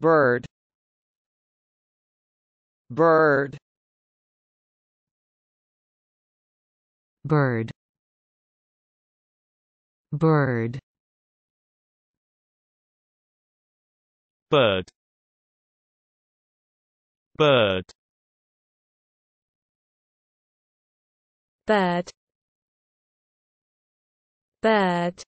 bird bird bird bird bird bird bird bird